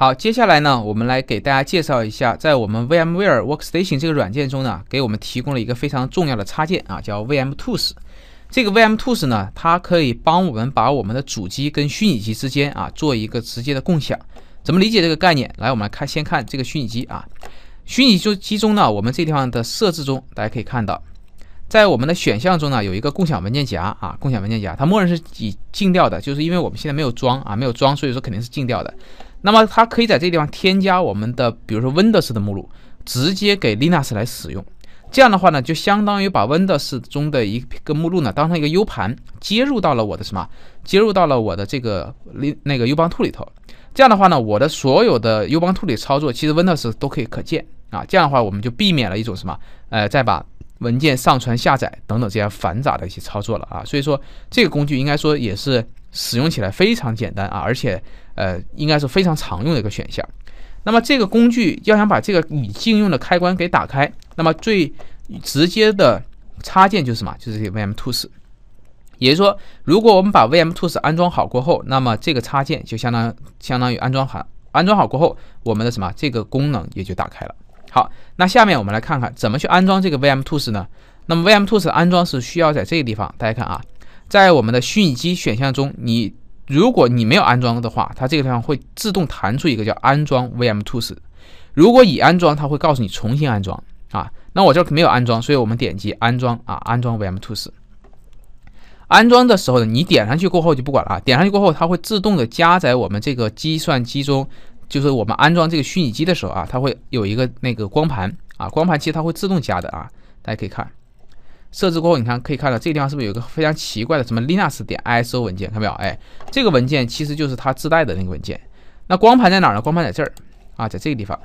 好，接下来呢，我们来给大家介绍一下，在我们 VMWare Workstation 这个软件中呢，给我们提供了一个非常重要的插件啊，叫 VM Tools。这个 VM Tools 呢，它可以帮我们把我们的主机跟虚拟机之间啊，做一个直接的共享。怎么理解这个概念？来，我们来看，先看这个虚拟机啊，虚拟机中呢，我们这地方的设置中，大家可以看到，在我们的选项中呢，有一个共享文件夹啊，共享文件夹，它默认是已禁掉的，就是因为我们现在没有装啊，没有装，所以说肯定是禁掉的。那么它可以在这个地方添加我们的，比如说 Windows 的目录，直接给 Linux 来使用。这样的话呢，就相当于把 Windows 中的一个目录呢当成一个 U 盘接入到了我的什么，接入到了我的这个那那个 U n t u 里头。这样的话呢，我的所有的 U n t u 里操作，其实 Windows 都可以可见啊。这样的话，我们就避免了一种什么，呃，再把文件上传、下载等等这样繁杂的一些操作了啊。所以说，这个工具应该说也是。使用起来非常简单啊，而且呃，应该是非常常用的一个选项。那么这个工具要想把这个已禁用的开关给打开，那么最直接的插件就是什么？就是这个 VM Tools。也就是说，如果我们把 VM Tools 安装好过后，那么这个插件就相当相当于安装好安装好过后，我们的什么这个功能也就打开了。好，那下面我们来看看怎么去安装这个 VM Tools 呢？那么 VM Tools 安装是需要在这个地方，大家看啊。在我们的虚拟机选项中，你如果你没有安装的话，它这个地方会自动弹出一个叫安装 VM Tools。如果已安装，它会告诉你重新安装啊。那我这儿没有安装，所以我们点击安装啊，安装 VM Tools。安装的时候呢，你点上去过后就不管了啊。点上去过后，它会自动的加载我们这个计算机中，就是我们安装这个虚拟机的时候啊，它会有一个那个光盘啊，光盘其实它会自动加的啊，大家可以看。设置过后，你看可以看到这个地方是不是有一个非常奇怪的什么 Linux 点 ISO 文件？看到没有？哎，这个文件其实就是它自带的那个文件。那光盘在哪儿呢？光盘在这儿啊，在这个地方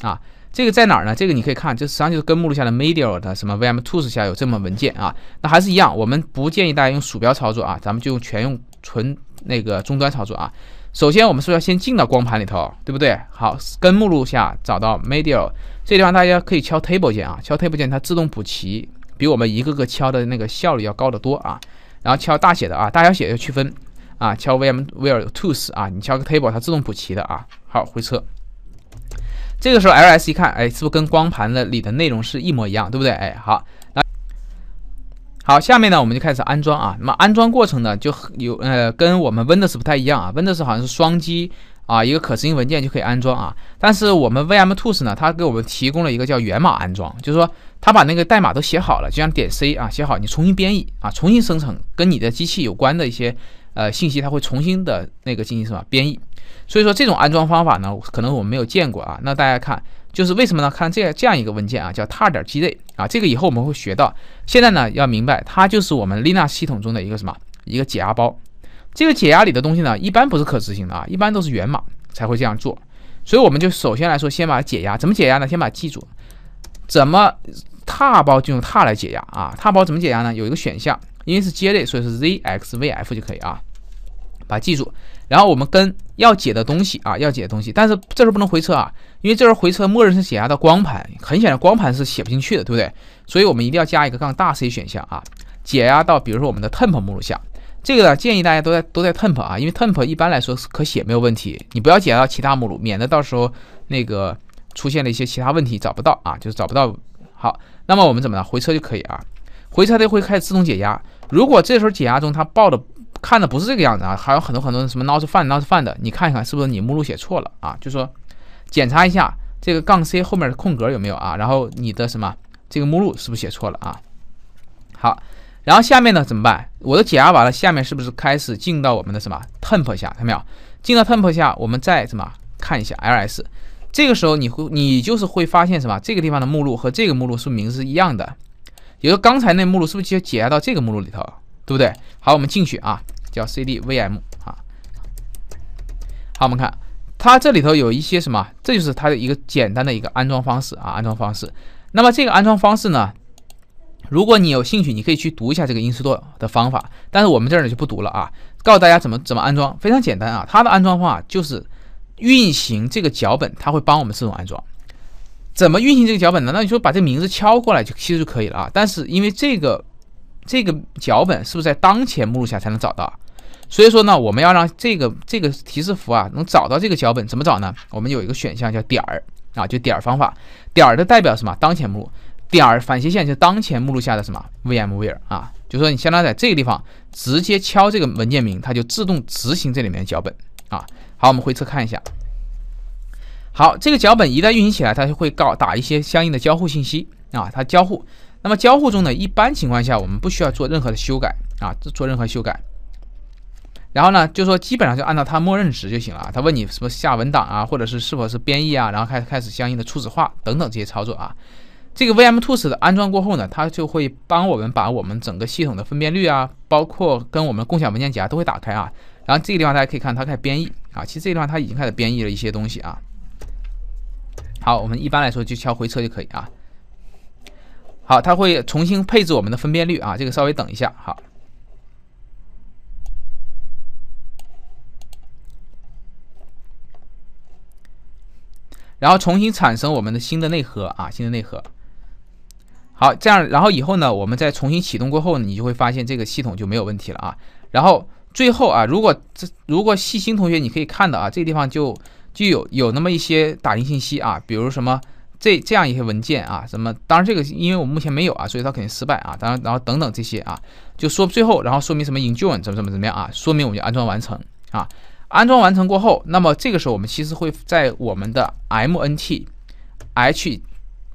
啊。这个在哪儿呢？这个你可以看，这实际上就是根目录下的 media 的什么 VM Tools 下有这么文件啊。那还是一样，我们不建议大家用鼠标操作啊，咱们就用全用纯那个终端操作啊。首先，我们是要先进到光盘里头，对不对？好，根目录下找到 media 这地方，大家可以敲 Tab l e 键啊，敲 Tab l e 键它自动补齐。比我们一个个敲的那个效率要高得多啊！然后敲大写的啊，大小写要区分啊。敲 vm v i r t tools 啊，你敲个 table 它自动补齐的啊。好，回车。这个时候 ls 一看，哎，是不是跟光盘的里的内容是一模一样，对不对？哎，好，那好，下面呢我们就开始安装啊。那么安装过程呢就有呃，跟我们 Windows 不太一样啊。Windows 好像是双击。啊，一个可执行文件就可以安装啊。但是我们 VM Tools 呢，它给我们提供了一个叫源码安装，就是说它把那个代码都写好了，就像点 C 啊，写好你重新编译啊，重新生成跟你的机器有关的一些呃信息，它会重新的那个进行什么编译。所以说这种安装方法呢，可能我们没有见过啊。那大家看，就是为什么呢？看这样这样一个文件啊，叫 tar.gz 啊，这个以后我们会学到。现在呢，要明白它就是我们 Linux 系统中的一个什么一个解压包。这个解压里的东西呢，一般不是可执行的啊，一般都是源码才会这样做。所以我们就首先来说，先把它解压。怎么解压呢？先把记住，怎么 t a 包就用 t a 来解压啊。t a 包怎么解压呢？有一个选项，因为是接类，所以是 zxvf 就可以啊。把记住，然后我们跟要解的东西啊，要解的东西，但是这时候不能回车啊，因为这时候回车默认是解压到光盘，很显然光盘是写不进去的，对不对？所以我们一定要加一个杠大 c 选项啊，解压到比如说我们的 temp 目录下。这个呢，建议大家都在都在 temp 啊，因为 temp 一般来说可写没有问题，你不要解到其他目录，免得到时候那个出现了一些其他问题找不到啊，就是找不到。好，那么我们怎么了？回车就可以啊，回车它会开始自动解压。如果这时候解压中它报的看的不是这个样子啊，还有很多很多什么 not found not found 的，你看一看是不是你目录写错了啊？就说检查一下这个杠 c 后面的空格有没有啊，然后你的什么这个目录是不是写错了啊？好。然后下面呢怎么办？我的解压完了，下面是不是开始进到我们的什么 temp 下？看到没有？进到 temp 下，我们再怎么看一下 ls？这个时候你会，你就是会发现什么？这个地方的目录和这个目录是不是名字是一样的？也就刚才那目录是不是就解压到这个目录里头，对不对？好，我们进去啊，叫 cd vm 啊。好，我们看它这里头有一些什么？这就是它的一个简单的一个安装方式啊，安装方式。那么这个安装方式呢？如果你有兴趣，你可以去读一下这个 install 的方法，但是我们这儿呢就不读了啊，告诉大家怎么怎么安装，非常简单啊，它的安装方法就是运行这个脚本，它会帮我们自动安装。怎么运行这个脚本呢？那你说把这名字敲过来就其实就可以了啊，但是因为这个这个脚本是不是在当前目录下才能找到，所以说呢，我们要让这个这个提示符啊能找到这个脚本，怎么找呢？我们有一个选项叫点儿啊，就点儿方法，点儿的代表什么？当前目录。点儿反斜线就当前目录下的什么 vmware 啊，就说你相当于在这个地方直接敲这个文件名，它就自动执行这里面的脚本啊。好，我们回车看一下。好，这个脚本一旦运行起来，它就会告打一些相应的交互信息啊，它交互。那么交互中呢，一般情况下我们不需要做任何的修改啊，做任何修改。然后呢，就说基本上就按照它默认值就行了啊。它问你什么下文档啊，或者是是否是编译啊，然后开始开始相应的初始化等等这些操作啊。这个 VM Tools 的安装过后呢，它就会帮我们把我们整个系统的分辨率啊，包括跟我们共享文件夹都会打开啊。然后这个地方大家可以看，它开始编译啊。其实这个地方它已经开始编译了一些东西啊。好，我们一般来说就敲回车就可以啊。好，它会重新配置我们的分辨率啊。这个稍微等一下好。然后重新产生我们的新的内核啊，新的内核。好，这样，然后以后呢，我们再重新启动过后呢，你就会发现这个系统就没有问题了啊。然后最后啊，如果这如果细心同学，你可以看到啊，这个地方就就有有那么一些打印信息啊，比如什么这这样一些文件啊，什么，当然这个因为我们目前没有啊，所以它肯定失败啊。当然，然后等等这些啊，就说最后，然后说明什么 e n j o y 怎么怎么怎么样啊，说明我们就安装完成啊。安装完成过后，那么这个时候我们其实会在我们的 mnt h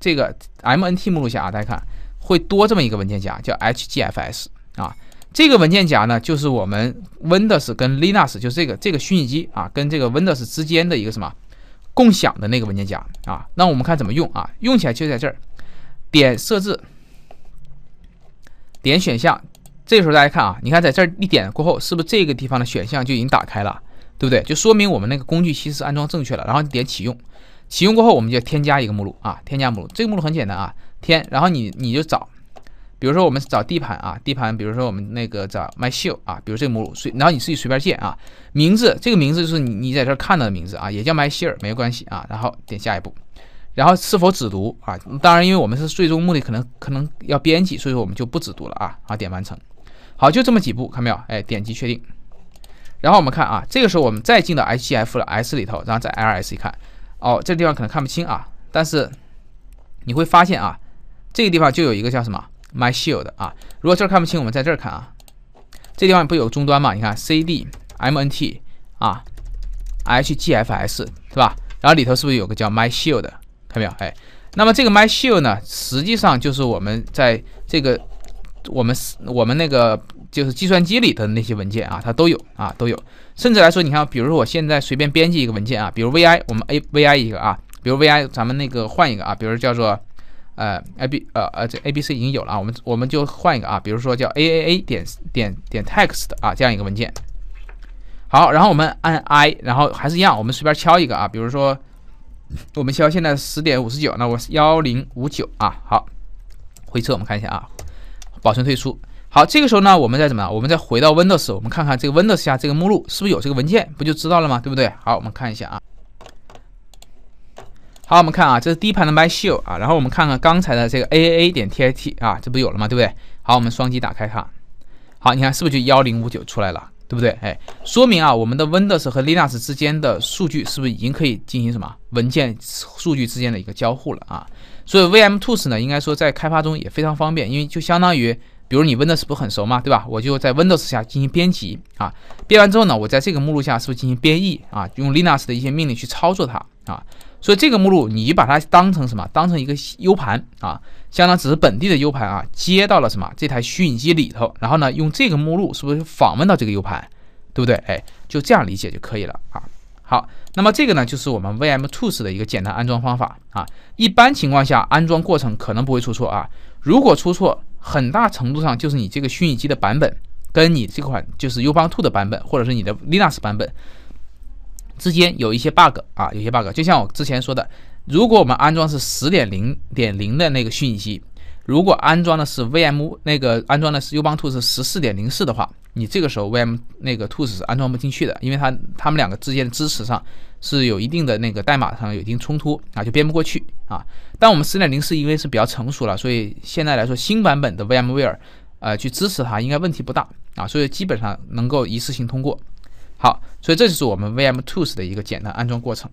这个 mnt 目录下啊，大家看会多这么一个文件夹叫 hgfs 啊，这个文件夹呢就是我们 Windows 跟 Linux 就是这个这个虚拟机啊跟这个 Windows 之间的一个什么共享的那个文件夹啊。那我们看怎么用啊？用起来就在这儿，点设置，点选项。这个时候大家看啊，你看在这儿一点过后，是不是这个地方的选项就已经打开了？对不对？就说明我们那个工具其实安装正确了。然后点启用。启用过后，我们就添加一个目录啊，添加目录，这个目录很简单啊，添。然后你你就找，比如说我们是找 D 盘啊，D 盘，比如说我们那个找 My s h l 啊，比如这个目录，随然后你自己随便建啊，名字这个名字就是你你在这看到的名字啊，也叫 My s h e l 没有关系啊。然后点下一步，然后是否只读啊？当然，因为我们是最终目的可能可能要编辑，所以说我们就不只读了啊。好，点完成，好，就这么几步，看到没有？哎，点击确定，然后我们看啊，这个时候我们再进到 HGF 的 S 里头，然后在 LS 一看。哦，这个地方可能看不清啊，但是你会发现啊，这个地方就有一个叫什么 my shield 啊。如果这儿看不清，我们在这儿看啊。这地方不有终端嘛？你看 c d m n t 啊，h g f s 是吧？然后里头是不是有个叫 my shield？看到没有？哎，那么这个 my shield 呢，实际上就是我们在这个我们我们那个。就是计算机里的那些文件啊，它都有啊，都有。甚至来说，你看，比如说我现在随便编辑一个文件啊，比如 vi，我们 a vi 一个啊，比如 vi，咱们那个换一个啊，比如叫做呃 ab 呃呃这 abc 已经有了啊，我们我们就换一个啊，比如说叫 aaa 点点点 txt 啊这样一个文件。好，然后我们按 i，然后还是一样，我们随便敲一个啊，比如说我们敲现在十点五十九，那我幺零五九啊。好，回车，我们看一下啊，保存退出。好，这个时候呢，我们再怎么我们再回到 Windows，我们看看这个 Windows 下这个目录是不是有这个文件，不就知道了吗？对不对？好，我们看一下啊。好，我们看啊，这是 D 盘的 My s h a r 啊，然后我们看看刚才的这个 aaa 点 tit 啊，这不有了吗？对不对？好，我们双击打开它。好，你看是不是就幺零五九出来了？对不对？哎，说明啊，我们的 Windows 和 Linux 之间的数据是不是已经可以进行什么文件数据之间的一个交互了啊？所以 VM Tools 呢，应该说在开发中也非常方便，因为就相当于。比如你 Windows 不是很熟嘛，对吧？我就在 Windows 下进行编辑啊，编完之后呢，我在这个目录下是不是进行编译啊？用 Linux 的一些命令去操作它啊。所以这个目录你把它当成什么？当成一个 U 盘啊，相当只是本地的 U 盘啊，接到了什么这台虚拟机里头，然后呢用这个目录是不是访问到这个 U 盘，对不对？哎，就这样理解就可以了啊。好，那么这个呢就是我们 VM Tools 的一个简单安装方法啊。一般情况下安装过程可能不会出错啊，如果出错。很大程度上就是你这个虚拟机的版本，跟你这款就是 Ubuntu 的版本，或者是你的 Linux 版本之间有一些 bug 啊，有些 bug。就像我之前说的，如果我们安装是10.0.0的那个虚拟机。如果安装的是 VM 那个安装的是 Ubuntu 是十四点零四的话，你这个时候 VM 那个 Tools 是安装不进去的，因为它它们两个之间的支持上是有一定的那个代码上有一定冲突啊，就编不过去啊。但我们十点零四因为是比较成熟了，所以现在来说新版本的 VMware 呃去支持它应该问题不大啊，所以基本上能够一次性通过。好，所以这就是我们 VMTools 的一个简单安装过程。